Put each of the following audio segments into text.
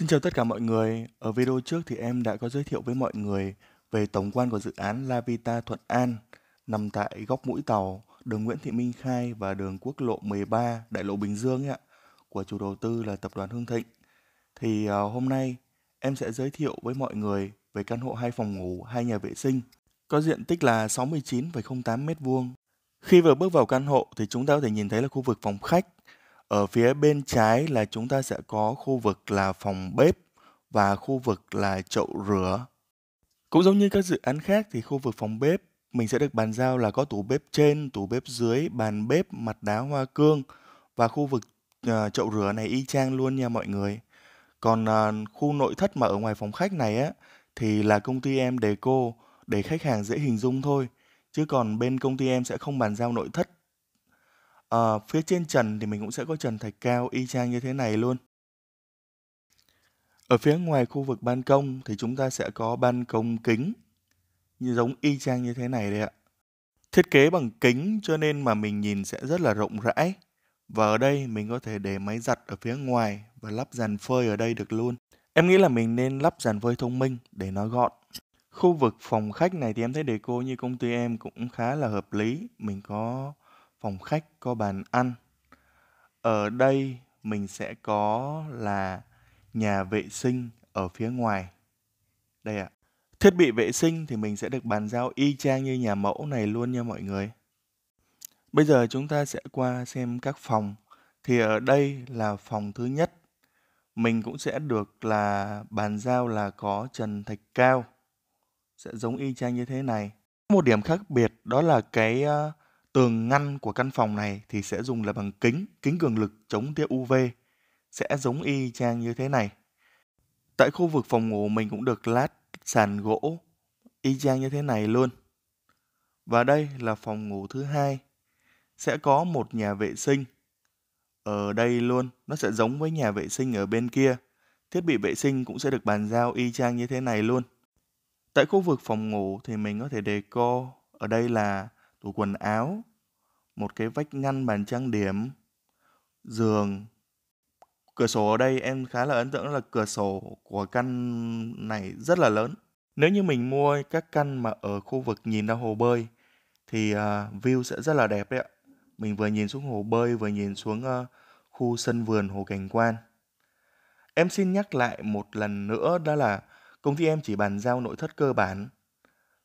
Xin chào tất cả mọi người. Ở video trước thì em đã có giới thiệu với mọi người về tổng quan của dự án La Vita Thuận An nằm tại góc mũi tàu đường Nguyễn Thị Minh Khai và đường quốc lộ 13 đại lộ Bình Dương ạ của chủ đầu tư là tập đoàn Hương Thịnh. Thì uh, hôm nay em sẽ giới thiệu với mọi người về căn hộ hai phòng ngủ, hai nhà vệ sinh có diện tích là 69,08 m2. Khi vừa bước vào căn hộ thì chúng ta có thể nhìn thấy là khu vực phòng khách, ở phía bên trái là chúng ta sẽ có khu vực là phòng bếp và khu vực là chậu rửa. Cũng giống như các dự án khác thì khu vực phòng bếp mình sẽ được bàn giao là có tủ bếp trên, tủ bếp dưới, bàn bếp, mặt đá hoa cương và khu vực uh, chậu rửa này y chang luôn nha mọi người. Còn uh, khu nội thất mà ở ngoài phòng khách này á thì là công ty em đề cô để khách hàng dễ hình dung thôi. Chứ còn bên công ty em sẽ không bàn giao nội thất Ờ, phía trên trần thì mình cũng sẽ có trần thạch cao y chang như thế này luôn. Ở phía ngoài khu vực ban công thì chúng ta sẽ có ban công kính, như giống y chang như thế này đấy ạ. Thiết kế bằng kính cho nên mà mình nhìn sẽ rất là rộng rãi. Và ở đây mình có thể để máy giặt ở phía ngoài và lắp dàn phơi ở đây được luôn. Em nghĩ là mình nên lắp dàn phơi thông minh để nó gọn. Khu vực phòng khách này thì em thấy đề cô như công ty em cũng khá là hợp lý. Mình có phòng khách có bàn ăn. Ở đây mình sẽ có là nhà vệ sinh ở phía ngoài. Đây ạ. À. Thiết bị vệ sinh thì mình sẽ được bàn giao y chang như nhà mẫu này luôn nha mọi người. Bây giờ chúng ta sẽ qua xem các phòng. Thì ở đây là phòng thứ nhất. Mình cũng sẽ được là bàn giao là có trần thạch cao. Sẽ giống y chang như thế này. Một điểm khác biệt đó là cái uh, Tường ngăn của căn phòng này thì sẽ dùng là bằng kính, kính cường lực chống tia UV, sẽ giống y chang như thế này. Tại khu vực phòng ngủ mình cũng được lát sàn gỗ, y chang như thế này luôn. Và đây là phòng ngủ thứ hai, sẽ có một nhà vệ sinh. Ở đây luôn, nó sẽ giống với nhà vệ sinh ở bên kia. Thiết bị vệ sinh cũng sẽ được bàn giao y chang như thế này luôn. Tại khu vực phòng ngủ thì mình có thể đề co ở đây là tủ quần áo, một cái vách ngăn bàn trang điểm, giường. Cửa sổ ở đây em khá là ấn tượng là cửa sổ của căn này rất là lớn. Nếu như mình mua các căn mà ở khu vực nhìn ra hồ bơi thì uh, view sẽ rất là đẹp đấy ạ. Mình vừa nhìn xuống hồ bơi vừa nhìn xuống uh, khu sân vườn hồ cảnh quan. Em xin nhắc lại một lần nữa đó là công ty em chỉ bàn giao nội thất cơ bản.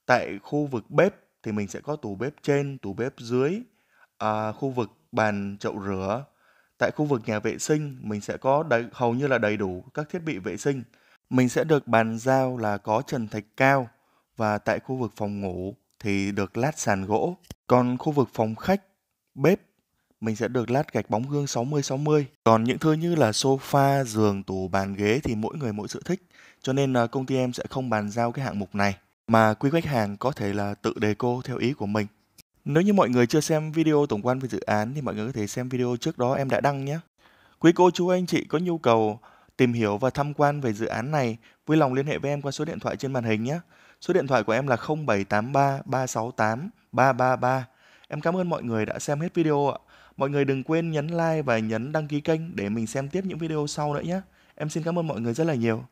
Tại khu vực bếp thì mình sẽ có tủ bếp trên, tủ bếp dưới à, khu vực bàn chậu rửa. Tại khu vực nhà vệ sinh, mình sẽ có đầy, hầu như là đầy đủ các thiết bị vệ sinh. Mình sẽ được bàn giao là có trần thạch cao và tại khu vực phòng ngủ thì được lát sàn gỗ. Còn khu vực phòng khách, bếp mình sẽ được lát gạch bóng gương 60-60. Còn những thứ như là sofa, giường, tủ, bàn ghế thì mỗi người mỗi sự thích. Cho nên à, công ty em sẽ không bàn giao cái hạng mục này. Mà quý khách hàng có thể là tự đề cô theo ý của mình. Nếu như mọi người chưa xem video tổng quan về dự án thì mọi người có thể xem video trước đó em đã đăng nhé. Quý cô chú anh chị có nhu cầu tìm hiểu và tham quan về dự án này, vui lòng liên hệ với em qua số điện thoại trên màn hình nhé. Số điện thoại của em là 0783 368 333. Em cảm ơn mọi người đã xem hết video ạ. Mọi người đừng quên nhấn like và nhấn đăng ký kênh để mình xem tiếp những video sau nữa nhé. Em xin cảm ơn mọi người rất là nhiều.